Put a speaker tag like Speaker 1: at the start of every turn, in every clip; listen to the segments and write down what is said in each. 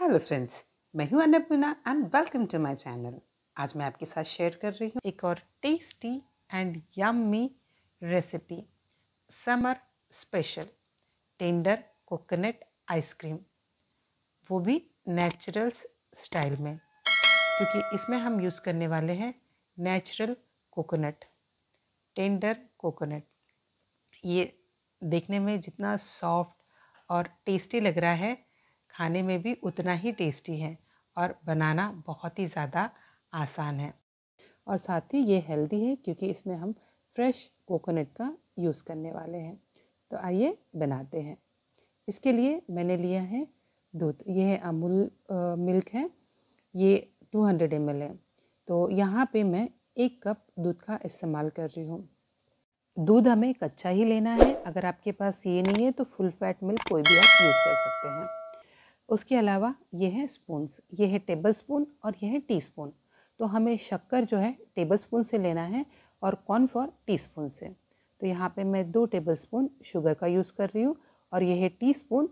Speaker 1: hello friends मैं हूं Annapurna and welcome to my channel आज मैं आपके साथ शेयर कर रही हूं एक और tasty and yummy recipe summer special tender coconut ice cream वो भी नेचुरल्स स्टाइल में क्योंकि इसमें हम यूज़ करने वाले हैं नेचुरल कोकोनट टेंडर कोकोनट ये देखने में जितना सॉफ्ट और टेस्टी लग रहा है खाने में भी उतना ही टेस्टी है और बनाना बहुत ही ज़्यादा आसान है और साथ ही ये हेल्दी है क्योंकि इसमें हम फ्रेश कोकोनट का यूज़ करने वाले हैं तो आइए बनाते हैं इसके लिए मैंने लिया है दूध ये है अमूल मिल्क है ये 200 हंड्रेड एम है तो यहाँ पे मैं एक कप दूध का इस्तेमाल कर रही हूँ दूध हमें कच्चा ही लेना है अगर आपके पास ये नहीं है तो फुल फैट मिल्क कोई भी आप यूज़ कर सकते हैं उसके अलावा ये है स्पून ये है टेबल स्पून और यह है टी स्पून तो हमें शक्कर जो है टेबल स्पून से लेना है और कॉर्नफ्लोर टी स्पून से तो यहाँ पे मैं दो टेबल स्पून शुगर का यूज़ कर रही हूँ और यह है टी स्पून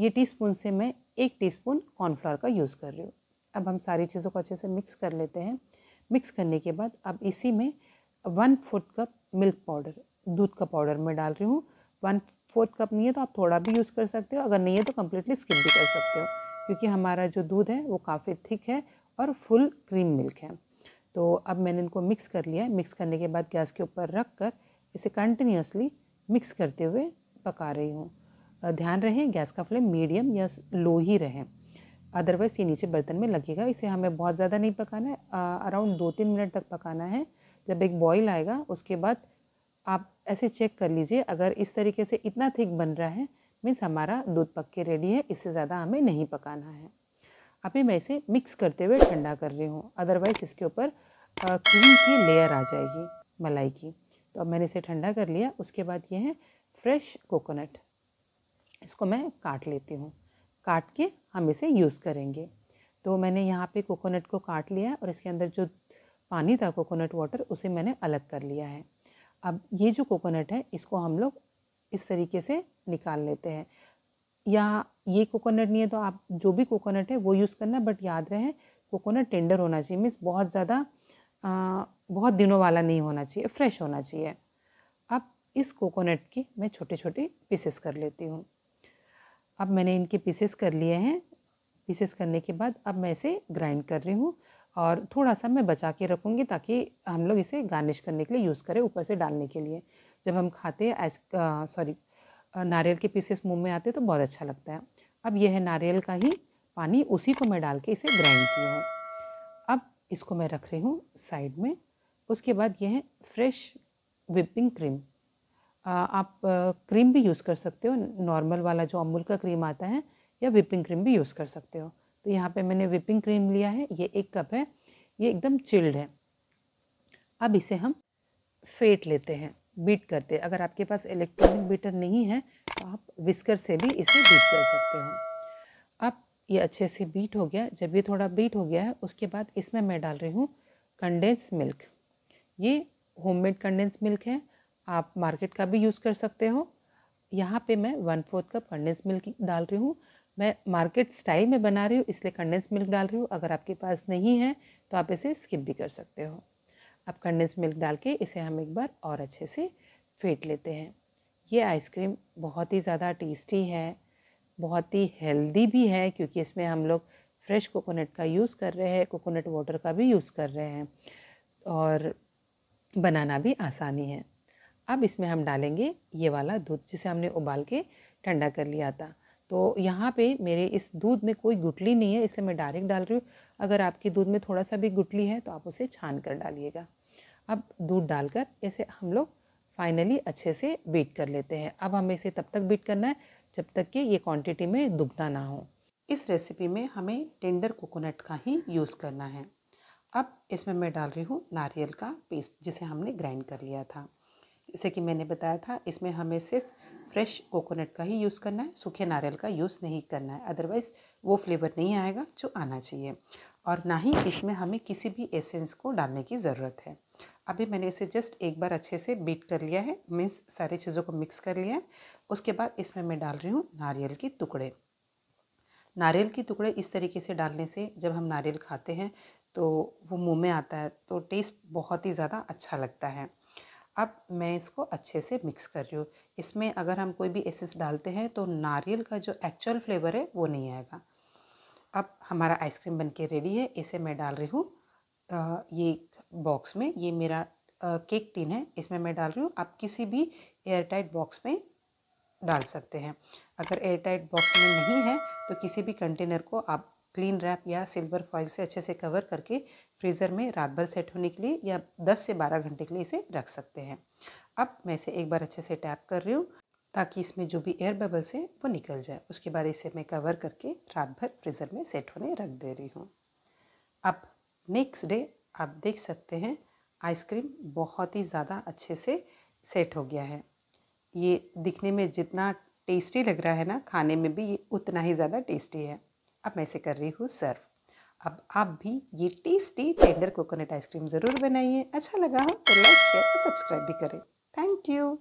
Speaker 1: ये टी स्पून से मैं एक टी स्पून कॉर्नफ्लावर का यूज़ कर रही हूँ अब हम सारी चीज़ों को अच्छे से मिक्स कर लेते हैं मिक्स करने के बाद अब इसी में one fourth cup milk powder दूध का पाउडर मैं डाल रही हूँ वन फोर्थ कप नहीं है तो आप थोड़ा भी यूज़ कर सकते हो अगर नहीं है तो कम्प्लीटली स्किप भी कर सकते हो क्योंकि हमारा जो दूध है वो काफ़ी थिक है और फुल क्रीम मिल्क है तो अब मैंने इनको मिक्स कर लिया है मिक्स करने के बाद गैस के ऊपर रख कर इसे कंटिन्यूसली मिक्स करते हुए पका रही हूँ ध्यान रहे गैस का फ्लेम मीडियम या लो ही रहे अदरवाइज़ ये नीचे बर्तन में लगेगा इसे हमें बहुत ज़्यादा नहीं पकाना है अराउंड दो तीन मिनट तक पकाना है जब एक बॉईल आएगा उसके बाद आप ऐसे चेक कर लीजिए अगर इस तरीके से इतना थिक बन रहा है मीन्स हमारा दूध पक के रेडी है इससे ज़्यादा हमें नहीं पकाना है अभी मैं इसे मिक्स करते हुए ठंडा कर रही हूँ अदरवाइज़ इसके ऊपर क्रीम की लेयर आ जाएगी मलाई की तो अब मैंने इसे ठंडा कर लिया उसके बाद ये है फ्रेश कोकोनट इसको मैं काट लेती हूँ काट के हम इसे यूज़ करेंगे तो मैंने यहाँ पे कोकोनट को काट लिया और इसके अंदर जो पानी था कोकोनट वाटर उसे मैंने अलग कर लिया है अब ये जो कोकोनट है इसको हम लोग इस तरीके से निकाल लेते हैं या ये कोकोनट नहीं है तो आप जो भी कोकोनट है वो यूज़ करना बट याद रहे कोकोनट टेंडर होना चाहिए मीन्स बहुत ज़्यादा बहुत दिनों वाला नहीं होना चाहिए फ्रेश होना चाहिए अब इस कोकोनट के मैं छोटे छोटे पीसेस कर लेती हूँ अब मैंने इनके पीसेस कर लिए हैं पीसेस करने के बाद अब मैं इसे ग्राइंड कर रही हूँ और थोड़ा सा मैं बचा के रखूँगी ताकि हम लोग इसे गार्निश करने के लिए यूज़ करें ऊपर से डालने के लिए जब हम खाते हैं आइस सॉरी नारियल के पीसेस मुंह में आते तो बहुत अच्छा लगता है अब यह है नारियल का ही पानी उसी को मैं डाल के इसे ग्राइंड की हूँ अब इसको मैं रख रही हूँ साइड में उसके बाद यह है फ्रेश विपिंग क्रीम आप क्रीम भी यूज़ कर सकते हो नॉर्मल वाला जो अमूल का क्रीम आता है या विपिंग क्रीम भी यूज़ कर सकते हो तो यहाँ पे मैंने विपिंग क्रीम लिया है ये एक कप है ये एकदम चिल्ड है अब इसे हम फेट लेते हैं बीट करते हैं अगर आपके पास इलेक्ट्रॉनिक बीटर नहीं है तो आप विस्कर से भी इसे बीट कर सकते हो अब ये अच्छे से बीट हो गया जब ये थोड़ा बीट हो गया है उसके बाद इसमें मैं डाल रही हूँ कंडेंस मिल्क ये होममेड कंडेंस मिल्क है आप मार्केट का भी यूज़ कर सकते हो यहाँ पे मैं one fourth cup condense milk डाल रही हूँ मैं मार्केट स्टाइल में बना रही हूँ इसलिए कंडेंस मिल्क डाल रही हूँ अगर आपके पास नहीं है तो आप इसे स्किप भी कर सकते हो अब कंडेंस मिल्क डाल के इसे हम एक बार और अच्छे से फेंट लेते हैं ये आइसक्रीम बहुत ही ज़्यादा टेस्टी है बहुत ही हेल्दी भी है क्योंकि इसमें हम लोग फ्रेश कोकोनट का यूज़ कर रहे हैं कोकोनट वाटर का भी यूज़ कर रहे हैं और बनाना भी आसानी है अब इसमें हम डालेंगे ये वाला दूध जिसे हमने उबाल के ठंडा कर लिया था तो यहाँ पे मेरे इस दूध में कोई गुटली नहीं है इसलिए मैं डायरेक्ट डाल रही हूँ अगर आपके दूध में थोड़ा सा भी गुटली है तो आप उसे छान कर डालिएगा अब दूध डालकर इसे हम लोग फाइनली अच्छे से बीट कर लेते हैं अब हमें इसे तब तक बीट करना है जब तक कि ये क्वान्टिटी में दुबना ना हो इस रेसिपी में हमें टेंडर कोकोनट का ही यूज़ करना है अब इसमें मैं डाल रही हूँ नारियल का पेस्ट जिसे हमने ग्राइंड कर लिया था जैसे कि मैंने बताया था इसमें हमें सिर्फ फ्रेश कोकोनट का ही यूज़ करना है सूखे नारियल का यूज़ नहीं करना है अदरवाइज़ वो फ्लेवर नहीं आएगा जो आना चाहिए और ना ही इसमें हमें किसी भी एसेंस को डालने की ज़रूरत है अभी मैंने इसे जस्ट एक बार अच्छे से बीट कर लिया है मीन्स सारी चीज़ों को मिक्स कर लिया है उसके बाद इसमें मैं डाल रही हूँ नारियल के टुकड़े नारियल के टुकड़े इस तरीके से डालने से जब हम नारियल खाते हैं तो वो मुंह में आता है तो टेस्ट बहुत ही ज़्यादा अच्छा लगता है अब मैं इसको अच्छे से मिक्स कर रही हूँ इसमें अगर हम कोई भी एसेंस डालते हैं तो नारियल का जो एक्चुअल फ्लेवर है वो नहीं आएगा अब हमारा आइसक्रीम बनके रेडी है इसे मैं डाल रही हूँ ये बॉक्स में ये मेरा केक टिन है इसमें मैं डाल रही हूँ आप किसी भी एयर टाइट बॉक्स में डाल सकते हैं अगर एयर टाइट बॉक्स में नहीं है तो किसी भी कंटेनर को आप क्लीन रैप या सिल्वर फॉइल से अच्छे से कवर करके फ्रीज़र में रात भर सेट होने के लिए या 10 से 12 घंटे के लिए इसे रख सकते हैं अब मैं इसे एक बार अच्छे से टैप कर रही हूँ ताकि इसमें जो भी एयर बबल्स हैं वो निकल जाए उसके बाद इसे मैं कवर करके रात भर फ्रीज़र में सेट होने रख दे रही हूँ अब नेक्स्ट डे आप देख सकते हैं आइसक्रीम बहुत ही ज़्यादा अच्छे से सेट हो गया है ये दिखने में जितना टेस्टी लग रहा है ना खाने में भी ये उतना ही ज़्यादा टेस्टी है अब मैं इसे कर रही हूँ सर्व अब आप भी ये टेस्टी टेंडर कोकोनट आइसक्रीम ज़रूर बनाइए अच्छा लगा हो तो लाइक शेयर और सब्सक्राइब भी करें थैंक यू